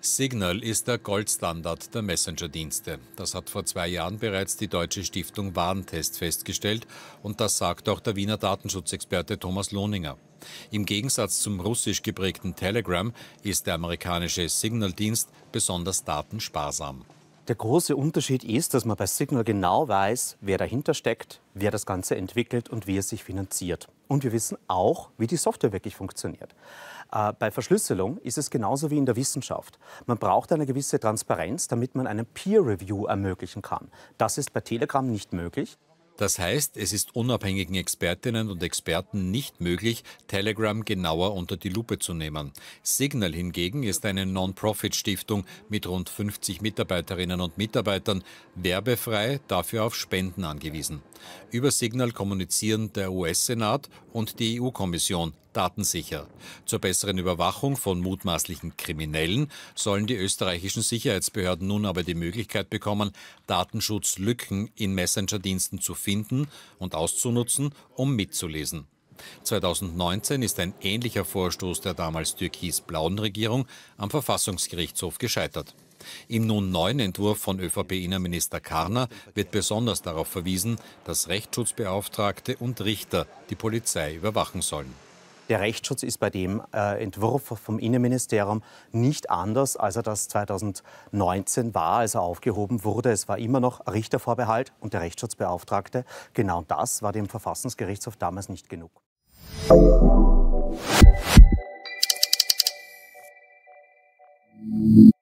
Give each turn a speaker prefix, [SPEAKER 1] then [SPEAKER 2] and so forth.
[SPEAKER 1] Signal ist der Goldstandard der Messenger-Dienste. Das hat vor zwei Jahren bereits die deutsche Stiftung Warntest festgestellt und das sagt auch der Wiener Datenschutzexperte Thomas Lohninger. Im Gegensatz zum russisch geprägten Telegram ist der amerikanische Signal-Dienst besonders datensparsam. Der große
[SPEAKER 2] Unterschied ist, dass man bei Signal genau weiß, wer dahinter steckt, wer das Ganze entwickelt und wie es sich finanziert. Und wir wissen auch, wie die Software wirklich funktioniert. Äh, bei Verschlüsselung ist es genauso wie in der Wissenschaft. Man braucht eine gewisse Transparenz, damit man einen Peer-Review ermöglichen kann. Das
[SPEAKER 1] ist bei Telegram nicht möglich. Das heißt, es ist unabhängigen Expertinnen und Experten nicht möglich, Telegram genauer unter die Lupe zu nehmen. Signal hingegen ist eine Non-Profit-Stiftung mit rund 50 Mitarbeiterinnen und Mitarbeitern, werbefrei, dafür auf Spenden angewiesen. Über Signal kommunizieren der US-Senat und die EU-Kommission, datensicher. Zur besseren Überwachung von mutmaßlichen Kriminellen sollen die österreichischen Sicherheitsbehörden nun aber die Möglichkeit bekommen, Datenschutzlücken in Messenger-Diensten zu finden und auszunutzen, um mitzulesen. 2019 ist ein ähnlicher Vorstoß der damals türkis-blauen Regierung am Verfassungsgerichtshof gescheitert. Im nun neuen Entwurf von ÖVP-Innenminister Karner wird besonders darauf verwiesen, dass Rechtsschutzbeauftragte und Richter die Polizei
[SPEAKER 2] überwachen sollen. Der Rechtsschutz ist bei dem äh, Entwurf vom Innenministerium nicht anders, als er das 2019 war, als er aufgehoben wurde. Es war immer noch Richtervorbehalt und der Rechtsschutzbeauftragte. Genau das war dem Verfassungsgerichtshof damals nicht genug. Musik